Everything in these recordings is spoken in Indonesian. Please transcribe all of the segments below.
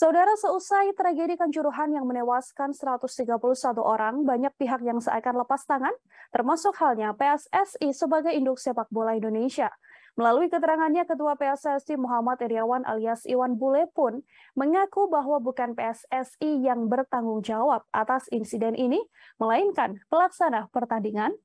Saudara seusai tragedi Kanjuruhan yang menewaskan 131 orang, banyak pihak yang seakan lepas tangan, termasuk halnya PSSI sebagai induk sepak bola Indonesia. Melalui keterangannya, Ketua PSSI Muhammad Iriawan alias Iwan Bule pun mengaku bahwa bukan PSSI yang bertanggung jawab atas insiden ini, melainkan pelaksana pertandingan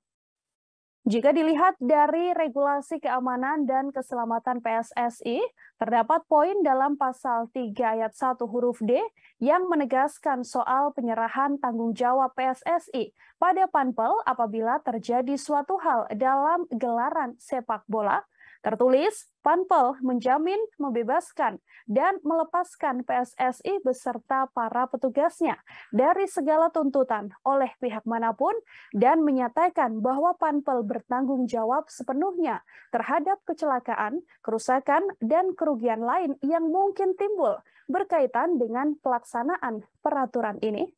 jika dilihat dari regulasi keamanan dan keselamatan PSSI, terdapat poin dalam pasal 3 ayat 1 huruf D yang menegaskan soal penyerahan tanggung jawab PSSI pada Panpel apabila terjadi suatu hal dalam gelaran sepak bola Tertulis, Panpel menjamin membebaskan dan melepaskan PSSI beserta para petugasnya dari segala tuntutan oleh pihak manapun dan menyatakan bahwa Panpel bertanggung jawab sepenuhnya terhadap kecelakaan, kerusakan, dan kerugian lain yang mungkin timbul berkaitan dengan pelaksanaan peraturan ini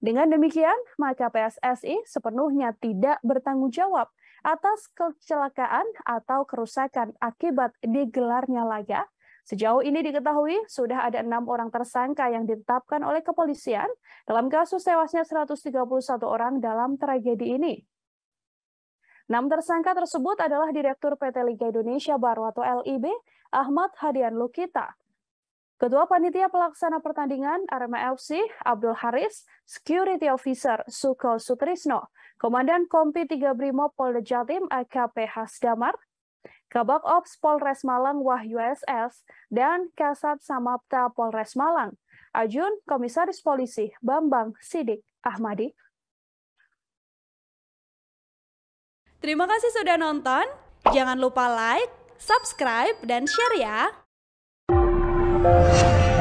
dengan demikian, maka PSSI sepenuhnya tidak bertanggung jawab atas kecelakaan atau kerusakan akibat digelarnya laga. Sejauh ini diketahui sudah ada enam orang tersangka yang ditetapkan oleh kepolisian dalam kasus tewasnya 131 orang dalam tragedi ini. Enam tersangka tersebut adalah Direktur PT Liga Indonesia Baru atau LIB, Ahmad Hadian Lukita, Ketua Panitia Pelaksana Pertandingan Arema FC, Abdul Haris, Security Officer Suko Sutrisno, Komandan Kompi 3 Brimo Polda Jatim AKP Hasdamar, Kabak Ops Polres Malang Wah USS, dan Kasat Samapta Polres Malang, Ajun Komisaris Polisi Bambang Sidik Ahmadi. Terima kasih sudah nonton, jangan lupa like, subscribe, dan share ya! Thank you.